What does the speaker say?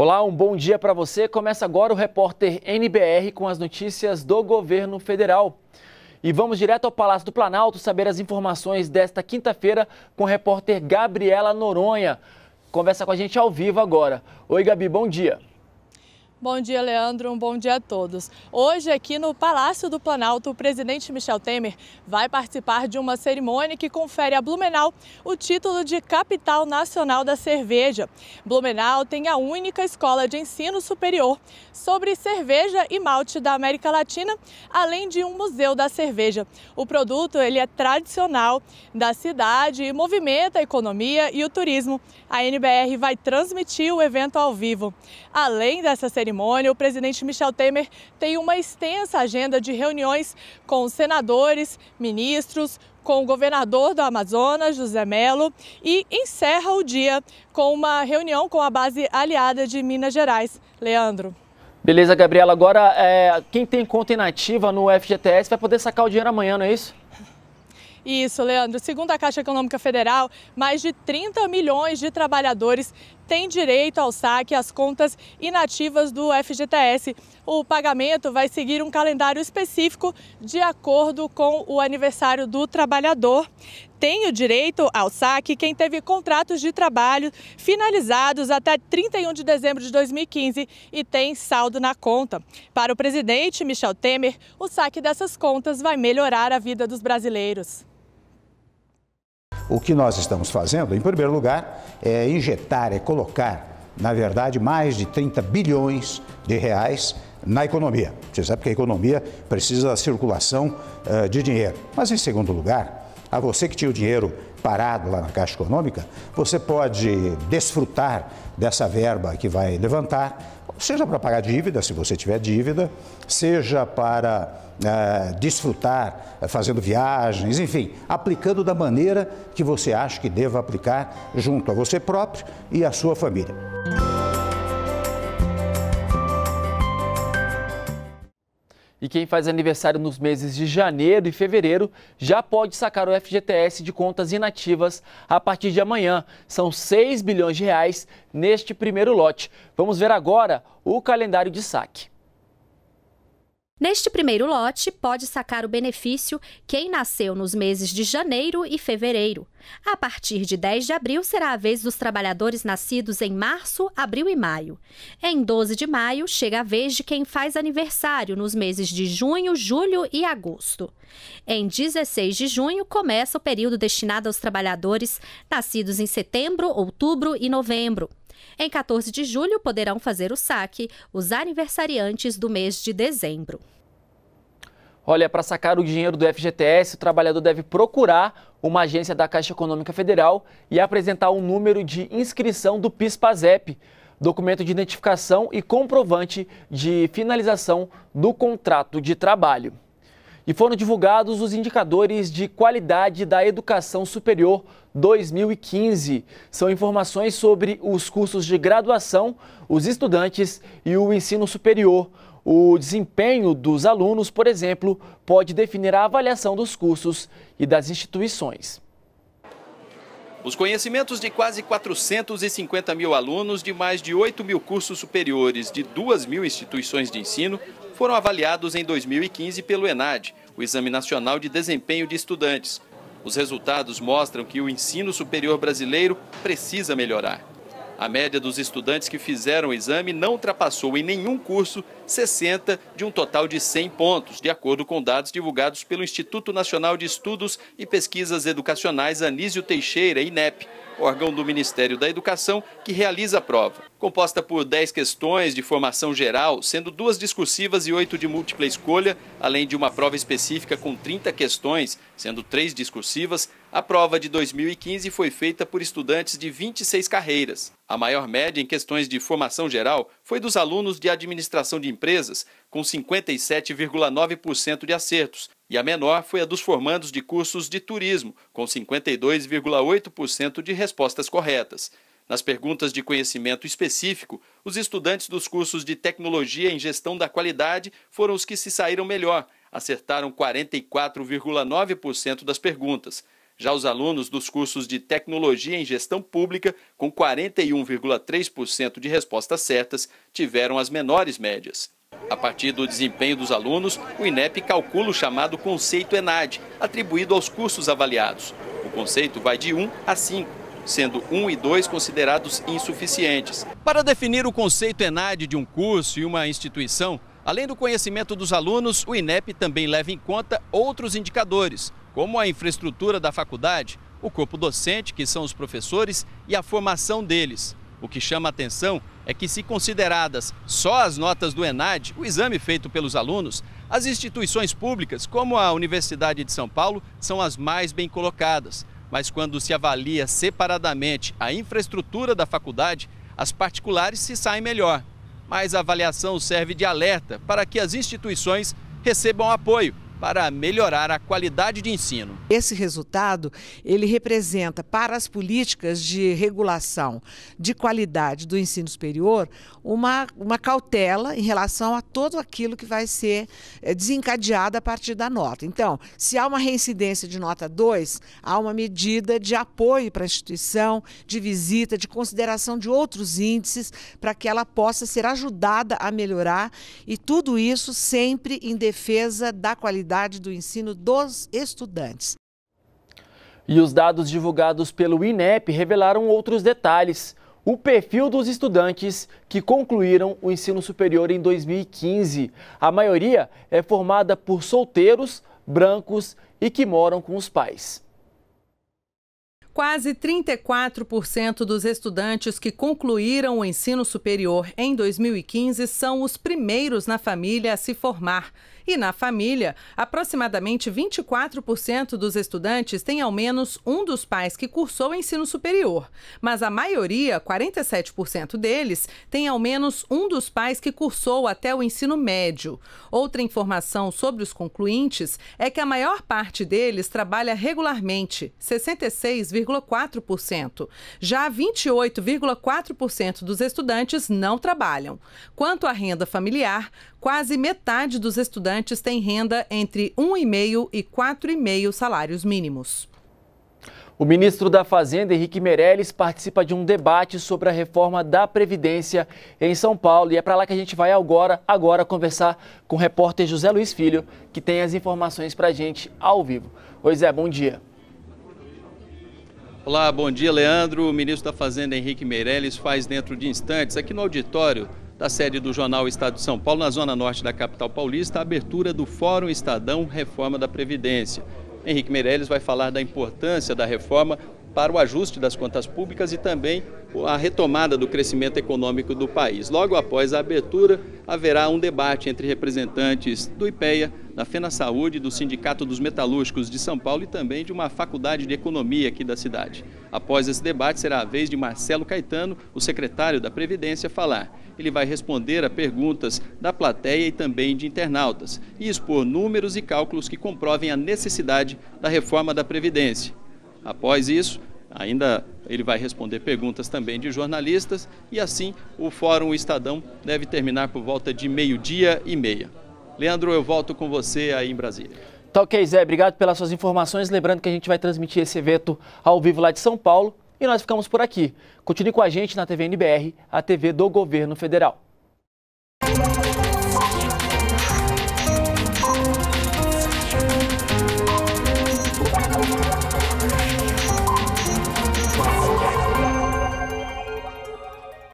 Olá, um bom dia para você. Começa agora o repórter NBR com as notícias do governo federal. E vamos direto ao Palácio do Planalto saber as informações desta quinta-feira com a repórter Gabriela Noronha. Conversa com a gente ao vivo agora. Oi, Gabi, bom dia. Bom dia, Leandro. Um bom dia a todos. Hoje, aqui no Palácio do Planalto, o presidente Michel Temer vai participar de uma cerimônia que confere a Blumenau o título de Capital Nacional da Cerveja. Blumenau tem a única escola de ensino superior sobre cerveja e malte da América Latina, além de um museu da cerveja. O produto ele é tradicional da cidade e movimenta a economia e o turismo. A NBR vai transmitir o evento ao vivo. Além dessa cerimônia, cerimônia, o presidente Michel Temer tem uma extensa agenda de reuniões com senadores, ministros, com o governador do Amazonas, José Melo, e encerra o dia com uma reunião com a base aliada de Minas Gerais. Leandro. Beleza, Gabriela. Agora, é, quem tem conta inativa no FGTS vai poder sacar o dinheiro amanhã, não é isso? Isso, Leandro. Segundo a Caixa Econômica Federal, mais de 30 milhões de trabalhadores têm direito ao saque às contas inativas do FGTS o pagamento vai seguir um calendário específico de acordo com o aniversário do trabalhador. Tem o direito ao saque quem teve contratos de trabalho finalizados até 31 de dezembro de 2015 e tem saldo na conta. Para o presidente Michel Temer, o saque dessas contas vai melhorar a vida dos brasileiros. O que nós estamos fazendo, em primeiro lugar, é injetar, é colocar, na verdade, mais de 30 bilhões de reais na economia. Você sabe que a economia precisa da circulação uh, de dinheiro. Mas, em segundo lugar, a você que tinha o dinheiro parado lá na Caixa Econômica, você pode desfrutar dessa verba que vai levantar, seja para pagar dívida, se você tiver dívida, seja para uh, desfrutar uh, fazendo viagens, enfim, aplicando da maneira que você acha que deva aplicar junto a você próprio e a sua família. E quem faz aniversário nos meses de janeiro e fevereiro já pode sacar o FGTS de contas inativas a partir de amanhã. São 6 bilhões de reais neste primeiro lote. Vamos ver agora o calendário de saque. Neste primeiro lote, pode sacar o benefício quem nasceu nos meses de janeiro e fevereiro. A partir de 10 de abril será a vez dos trabalhadores nascidos em março, abril e maio. Em 12 de maio, chega a vez de quem faz aniversário nos meses de junho, julho e agosto. Em 16 de junho, começa o período destinado aos trabalhadores nascidos em setembro, outubro e novembro. Em 14 de julho, poderão fazer o saque os aniversariantes do mês de dezembro. Olha, para sacar o dinheiro do FGTS, o trabalhador deve procurar uma agência da Caixa Econômica Federal e apresentar o um número de inscrição do PIS/PASEP, documento de identificação e comprovante de finalização do contrato de trabalho e foram divulgados os indicadores de qualidade da educação superior 2015. São informações sobre os cursos de graduação, os estudantes e o ensino superior. O desempenho dos alunos, por exemplo, pode definir a avaliação dos cursos e das instituições. Os conhecimentos de quase 450 mil alunos de mais de 8 mil cursos superiores de 2 mil instituições de ensino foram avaliados em 2015 pelo ENAD, o Exame Nacional de Desempenho de Estudantes. Os resultados mostram que o ensino superior brasileiro precisa melhorar. A média dos estudantes que fizeram o exame não ultrapassou em nenhum curso 60 de um total de 100 pontos, de acordo com dados divulgados pelo Instituto Nacional de Estudos e Pesquisas Educacionais Anísio Teixeira, INEP, órgão do Ministério da Educação que realiza a prova. Composta por 10 questões de formação geral, sendo duas discursivas e oito de múltipla escolha, além de uma prova específica com 30 questões, sendo três discursivas, a prova de 2015 foi feita por estudantes de 26 carreiras. A maior média em questões de formação geral foi dos alunos de administração de empresas, com 57,9% de acertos, e a menor foi a dos formandos de cursos de turismo, com 52,8% de respostas corretas. Nas perguntas de conhecimento específico, os estudantes dos cursos de Tecnologia em Gestão da Qualidade foram os que se saíram melhor, acertaram 44,9% das perguntas. Já os alunos dos cursos de Tecnologia em Gestão Pública, com 41,3% de respostas certas, tiveram as menores médias. A partir do desempenho dos alunos, o INEP calcula o chamado conceito ENAD, atribuído aos cursos avaliados. O conceito vai de 1 a 5, sendo 1 e 2 considerados insuficientes. Para definir o conceito ENAD de um curso e uma instituição, além do conhecimento dos alunos, o INEP também leva em conta outros indicadores, como a infraestrutura da faculdade, o corpo docente, que são os professores, e a formação deles. O que chama atenção é que, se consideradas só as notas do ENAD, o exame feito pelos alunos, as instituições públicas, como a Universidade de São Paulo, são as mais bem colocadas. Mas quando se avalia separadamente a infraestrutura da faculdade, as particulares se saem melhor. Mas a avaliação serve de alerta para que as instituições recebam apoio para melhorar a qualidade de ensino. Esse resultado, ele representa para as políticas de regulação de qualidade do ensino superior uma, uma cautela em relação a todo aquilo que vai ser eh, desencadeado a partir da nota. Então, se há uma reincidência de nota 2, há uma medida de apoio para a instituição, de visita, de consideração de outros índices para que ela possa ser ajudada a melhorar e tudo isso sempre em defesa da qualidade qualidade do ensino dos estudantes. E os dados divulgados pelo INEP revelaram outros detalhes. O perfil dos estudantes que concluíram o ensino superior em 2015. A maioria é formada por solteiros, brancos e que moram com os pais. Quase 34% dos estudantes que concluíram o ensino superior em 2015 são os primeiros na família a se formar. E na família, aproximadamente 24% dos estudantes têm ao menos um dos pais que cursou o ensino superior. Mas a maioria, 47% deles, tem ao menos um dos pais que cursou até o ensino médio. Outra informação sobre os concluintes é que a maior parte deles trabalha regularmente, 66,5%. Já 28,4% dos estudantes não trabalham. Quanto à renda familiar, quase metade dos estudantes tem renda entre 1,5 e 4,5 salários mínimos. O ministro da Fazenda, Henrique Meirelles, participa de um debate sobre a reforma da Previdência em São Paulo. E é para lá que a gente vai agora, agora conversar com o repórter José Luiz Filho, que tem as informações para a gente ao vivo. Pois é, bom dia. Olá, bom dia, Leandro. O ministro da Fazenda Henrique Meirelles faz dentro de instantes, aqui no auditório da sede do jornal Estado de São Paulo, na zona norte da capital paulista, a abertura do Fórum Estadão Reforma da Previdência. Henrique Meirelles vai falar da importância da reforma para o ajuste das contas públicas e também a retomada do crescimento econômico do país. Logo após a abertura, haverá um debate entre representantes do IPEA, da Fena Saúde, do Sindicato dos Metalúrgicos de São Paulo e também de uma faculdade de economia aqui da cidade. Após esse debate, será a vez de Marcelo Caetano, o secretário da Previdência, falar. Ele vai responder a perguntas da plateia e também de internautas e expor números e cálculos que comprovem a necessidade da reforma da Previdência. Após isso, Ainda ele vai responder perguntas também de jornalistas e assim o Fórum Estadão deve terminar por volta de meio-dia e meia. Leandro, eu volto com você aí em Brasília. Tá ok, Zé. Obrigado pelas suas informações. Lembrando que a gente vai transmitir esse evento ao vivo lá de São Paulo. E nós ficamos por aqui. Continue com a gente na TV NBR, a TV do Governo Federal.